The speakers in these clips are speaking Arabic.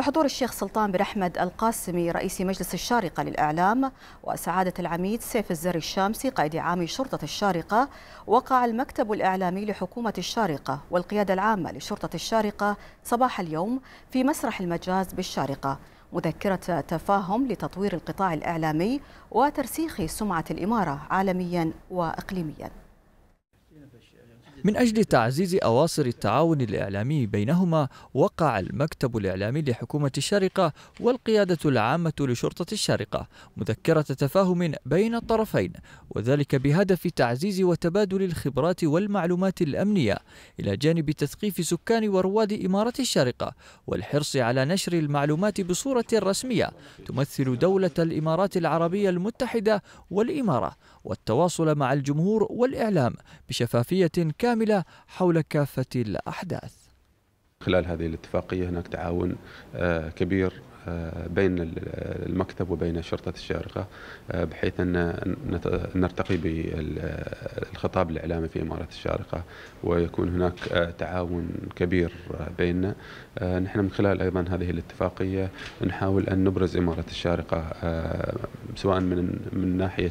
بحضور الشيخ سلطان بن أحمد القاسمي رئيس مجلس الشارقة للإعلام وسعادة العميد سيف الزري الشامسي قائد عام شرطة الشارقة وقع المكتب الإعلامي لحكومة الشارقة والقيادة العامة لشرطة الشارقة صباح اليوم في مسرح المجاز بالشارقة مذكرة تفاهم لتطوير القطاع الإعلامي وترسيخ سمعة الإمارة عالميا وإقليميا من أجل تعزيز أواصر التعاون الإعلامي بينهما وقع المكتب الإعلامي لحكومة الشارقة والقيادة العامة لشرطة الشارقة مذكرة تفاهم بين الطرفين وذلك بهدف تعزيز وتبادل الخبرات والمعلومات الأمنية إلى جانب تثقيف سكان ورواد إمارة الشارقة والحرص على نشر المعلومات بصورة رسمية تمثل دولة الإمارات العربية المتحدة والإمارة والتواصل مع الجمهور والإعلام بشفافية كاملة شاملة حول كافة الأحداث خلال هذه الاتفاقية هناك تعاون آه، كبير آه، بين المكتب وبين شرطة الشارقة آه، بحيث أن نرتقي بالخطاب الإعلامي في إمارة الشارقة ويكون هناك آه، تعاون كبير بيننا نحن من خلال أيضا هذه الاتفاقية نحاول أن نبرز إمارة الشارقة سواء من من ناحية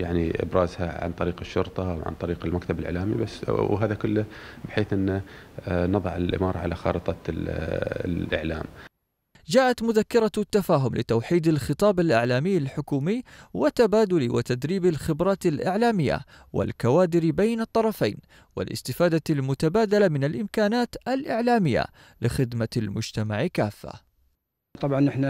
يعني إبرازها عن طريق الشرطة أو عن طريق المكتب الإعلامي بس وهذا كله بحيث أن نضع الإمارة على خارطة الإعلام جاءت مذكرة التفاهم لتوحيد الخطاب الإعلامي الحكومي وتبادل وتدريب الخبرات الإعلامية والكوادر بين الطرفين والاستفادة المتبادلة من الإمكانات الإعلامية لخدمة المجتمع كافة طبعا نحن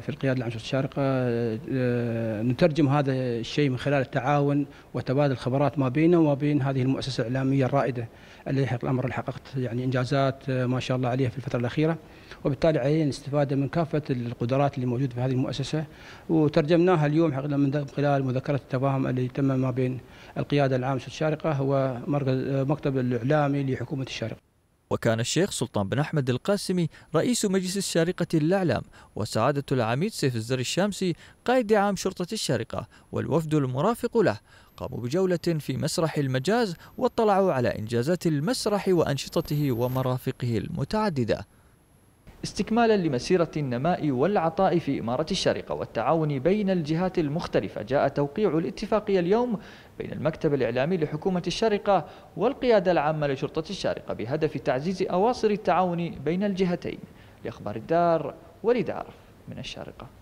في القيادة العام الشارقة آه، آه، نترجم هذا الشيء من خلال التعاون وتبادل الخبرات ما بيننا وما بين هذه المؤسسة الإعلامية الرائدة اللي الأمر اللي حققت يعني إنجازات آه، ما شاء الله عليها في الفترة الأخيرة وبالتالي علينا الاستفادة من كافة القدرات اللي موجودة في هذه المؤسسة وترجمناها اليوم حقيقة من خلال مذكرة التفاهم اللي تم ما بين القيادة العامه الشارقة ومركز مكتب الإعلامي لحكومة الشارقة وكان الشيخ سلطان بن أحمد القاسمي رئيس مجلس الشارقة الأعلام وسعادة العميد سيف الزر الشامسي قائد عام شرطة الشارقة والوفد المرافق له قاموا بجولة في مسرح المجاز واطلعوا على إنجازات المسرح وأنشطته ومرافقه المتعددة استكمالا لمسيرة النماء والعطاء في إمارة الشارقة والتعاون بين الجهات المختلفة جاء توقيع الاتفاقية اليوم بين المكتب الإعلامي لحكومة الشارقة والقيادة العامة لشرطة الشارقة بهدف تعزيز أواصر التعاون بين الجهتين لأخبار الدار ولدار من الشارقة